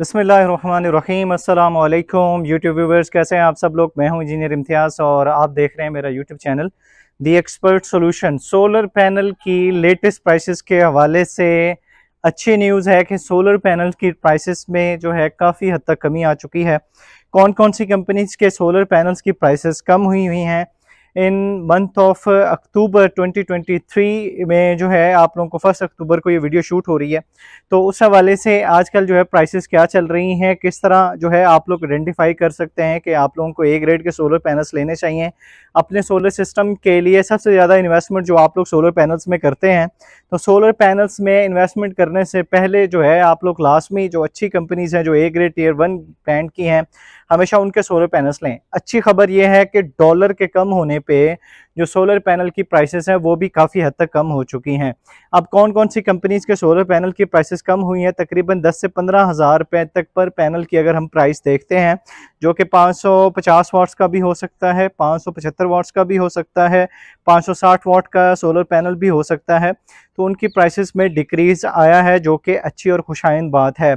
बसमीम अल्लाम YouTube viewers कैसे हैं आप सब लोग मैं हूं इंजीनियर इम्तियाज़ और आप देख रहे हैं मेरा YouTube channel the expert solution solar panel की लेटेस्ट प्राइसेस के हवाले से अच्छी न्यूज़ है कि सोलर पैनल की प्राइसेस में जो है काफ़ी हद तक कमी आ चुकी है कौन कौन सी कंपनीज के सोलर पैनल्स की प्राइसेस कम हुई हुई हैं इन मंथ ऑफ अक्टूबर 2023 में जो है आप लोगों को फर्स्ट अक्टूबर को ये वीडियो शूट हो रही है तो उस हवाले से आजकल जो है प्राइसेस क्या चल रही हैं किस तरह जो है आप लोग आइडेंटिफाई कर सकते हैं कि आप लोगों को ए ग्रेड के सोलर पैनल्स लेने चाहिए अपने सोलर सिस्टम के लिए सबसे ज़्यादा इन्वेस्टमेंट जो आप लोग सोलर पैनल्स में करते हैं तो सोलर पैनल्स में इन्वेस्टमेंट करने से पहले जो है आप लोग लाजमी जो अच्छी कंपनीज़ हैं जो A grade tier one brand की हैं हमेशा उनके सोलर पैनल्स लें अच्छी खबर यह है कि डॉलर के कम होने पे जो सोलर पैनल की प्राइसेस हैं वो भी काफ़ी हद तक कम हो चुकी हैं अब कौन कौन सी कंपनीज़ के सोलर पैनल की प्राइसेस कम हुई हैं तकरीबन दस से पंद्रह हज़ार रुपये तक पर पैनल की अगर हम प्राइस देखते हैं जो कि 550 वाट्स का भी हो सकता है 575 वाट्स का भी हो सकता है 560 वाट का सोलर पैनल भी हो सकता है तो उनकी प्राइसेस में डिक्रीज़ आया है जो कि अच्छी और खुशाइन बात है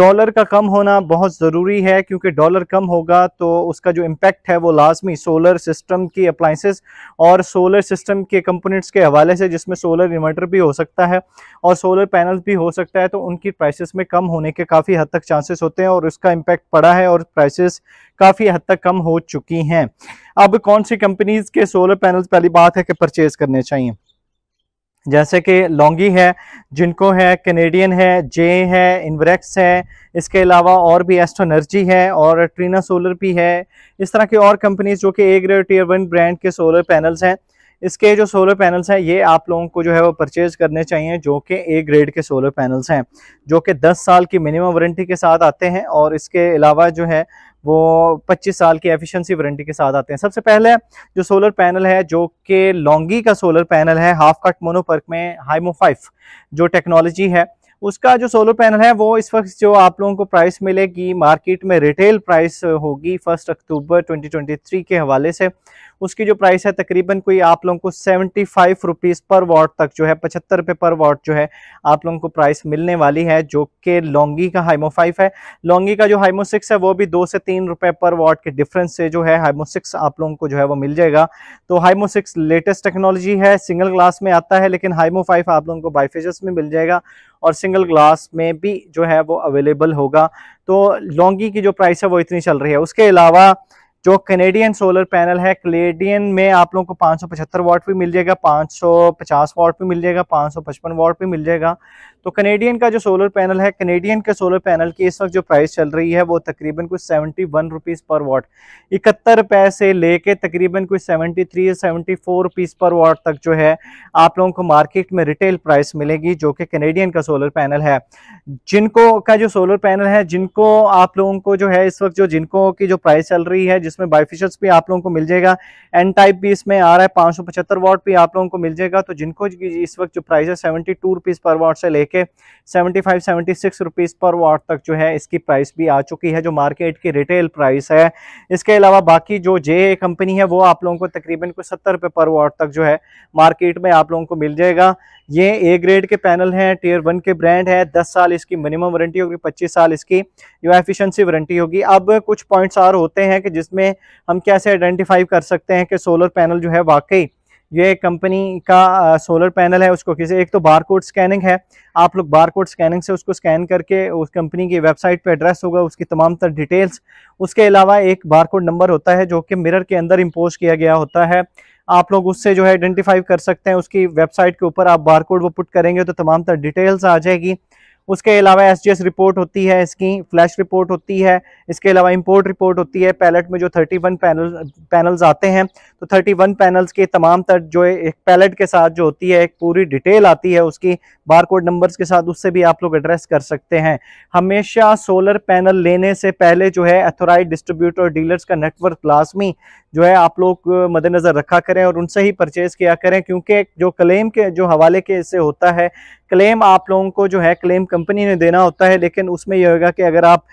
डॉलर का कम होना बहुत ज़रूरी है क्योंकि डॉलर कम होगा तो उसका जो इम्पेक्ट है वो लाजमी सोलर सिस्टम की अप्लाइंसेस और सोलर सिस्टम के कंपोनेंट्स के हवाले से जिसमें सोलर इन्वर्टर भी हो सकता है और सोलर पैनल भी हो सकता है तो उनकी प्राइसेस में कम होने के काफ़ी हद तक चांसेस होते हैं और उसका इम्पैक्ट पड़ा है और प्राइसेस काफ़ी हद तक कम हो चुकी हैं अब कौन सी कंपनीज़ के सोलर पैनल्स पहली बात है कि परचेज़ करने चाहिए जैसे कि लोंगी है जिनको है कैनेडियन है जे है इन्वरेक्स है इसके अलावा और भी एस्ट्रोनर्जी है और ट्रीना सोलर भी है इस तरह की और कंपनीज जो कि A grade tier one brand के सोलर पैनल्स हैं इसके जो सोलर पैनल्स हैं ये आप लोगों को जो है वो परचेज करने चाहिए जो कि ए ग्रेड के सोलर पैनल्स हैं जो कि 10 साल की मिनिमम वारंटी के साथ आते हैं और इसके अलावा जो है वो 25 साल की एफिशिएंसी वारंटी के साथ आते हैं सबसे पहले जो सोलर पैनल है जो कि लॉन्गी का सोलर पैनल है हाफ कट मोनोपर्क में हाइमो फाइव जो टेक्नोलॉजी है उसका जो सोलर पैनल है वो इस वक्त जो आप लोगों को प्राइस मिलेगी मार्केट में रिटेल प्राइस होगी फर्स्ट अक्टूबर 2023 के हवाले से उसकी जो प्राइस है तकरीबन कोई आप लोगों को seventy five rupees per watt तक जो है पचहत्तर रुपये पर वाट जो है आप लोगों को प्राइस मिलने वाली है जो कि लॉन्गी का हाइमो फाइव है लॉन्गी का जो हाइमो सिक्स है वो भी दो से तीन रुपये पर वाट के डिफरेंस से जो है हाइमो सिक्स आप लोगों को जो है वो मिल जाएगा तो हाइमो सिक्स लेटेस्ट टेक्नोलॉजी है सिंगल ग्लास में आता है लेकिन हाइमो फाइव आप लोगों को बाइफेजस में मिल जाएगा और सिंगल ग्लास में भी जो है वो अवेलेबल होगा तो लॉन्गी की जो प्राइस है वो इतनी चल रही है उसके अलावा जो कनेडियन सोलर पैनल है कनेडियन में आप लोगों को 575 वाट भी मिल जाएगा 550 वाट भी मिल जाएगा 555 वाट भी मिल जाएगा तो कनेडियन का जो सोलर पैनल है कनेडियन के सोलर पैनल की इस वक्त जो प्राइस चल रही है वो तकरीबन कुछ सेवेंटी वन रुपीज़ पर वाट इकहत्तर रुपए से लेके तकरीबन कुछ सेवेंटी थ्री या seventy four rupees per watt तक जो है आप लोगों को मार्केट में रिटेल प्राइस मिलेगी जो कि कनेडियन का सोलर पैनल है जिनको का जो सोलर पैनल है जिनको आप लोगों को जो है इस वक्त जो जिनको की जो प्राइस चल रही है जिस इसमें बाईफिशर्स भी आप लोगों को मिल जाएगा एन टाइप भी इसमें आ रहा है पाँच सौ पचहत्तर वाट भी आप लोगों को मिल जाएगा तो जिनको इस वक्त जो प्राइस है seventy two rupees per watt से लेके seventy five seventy six rupees per watt तक जो है इसकी प्राइस भी आ चुकी है जो मार्केट की रिटेल प्राइस है इसके अलावा बाकी जो जे कंपनी है वो आप लोगों को तकरीबन को सत्तर रुपये पर वाट तक जो है मार्केट में आप लोगों को मिल जाएगा ये ए ग्रेड के पैनल हैं टीयर वन के ब्रांड है दस साल इसकी मिनिमम वारंटी होगी पच्चीस साल इसकी जो एफिशिएंसी वारंटी होगी अब कुछ पॉइंट्स और होते हैं कि जिसमें हम कैसे आइडेंटिफाई कर सकते हैं कि सोलर पैनल जो है वाकई ये कंपनी का सोलर पैनल है उसको किसी एक तो बार कोड स्कैनिंग है आप लोग बार कोड स्कैनिंग से उसको स्कैन करके उस कंपनी की वेबसाइट पे एड्रेस होगा उसकी तमाम तर डिटेल्स उसके अलावा एक बार कोड नंबर होता है जो कि मिरर के अंदर इम्पोज किया गया होता है आप लोग उससे जो है आइडेंटिफाई कर सकते हैं उसकी वेबसाइट के ऊपर आप बारकोड वो पुट करेंगे तो तमाम तरह डिटेल्स आ जाएगी उसके अलावा एस रिपोर्ट होती है इसकी फ्लैश रिपोर्ट होती है इसके अलावा इंपोर्ट रिपोर्ट होती है पैलेट में जो 31 पैनल पैनल्स आते हैं तो 31 पैनल्स के तमाम तर जो एक पैलेट के साथ जो होती है एक पूरी डिटेल आती है उसकी बार कोड नंबर्स के साथ उससे भी आप लोग एड्रेस कर सकते हैं हमेशा सोलर पैनल लेने से पहले जो है अथोराइज डिस्ट्रीब्यूटर डीलर्स का नेटवर्क लाजमी जो है आप लोग मद्देनज़र रखा करें और उनसे ही परचेज़ किया करें क्योंकि जो क्लेम के जो हवाले के इससे होता है क्लेम आप लोगों को जो है क्लेम कंपनी ने देना होता है लेकिन उसमें यह होगा कि अगर आप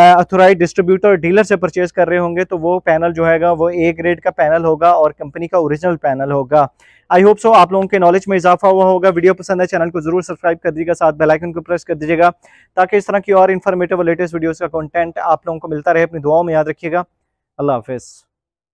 अथोराइज डिस्ट्रीब्यूटर डीलर से परचेज़ कर रहे होंगे तो वो पैनल जो हैगा वो ए ग्रेड का पैनल होगा और कंपनी का ओरिजिनल पैनल होगा आई होप सो आप लोगों के नॉलेज में इजाफा हुआ होगा वीडियो पसंद है चैनल को जरूर सब्सक्राइब कर दीजिएगा साथ बेल आइकन को प्रेस कर दीजिएगा ताकि इस तरह की और इन्फॉर्मेटिव और लेटेस्ट वीडियोस का कंटेंट आप लोगों को मिलता रहे अपनी दुआओं में याद रखिएगा अल्लाह हाफिज़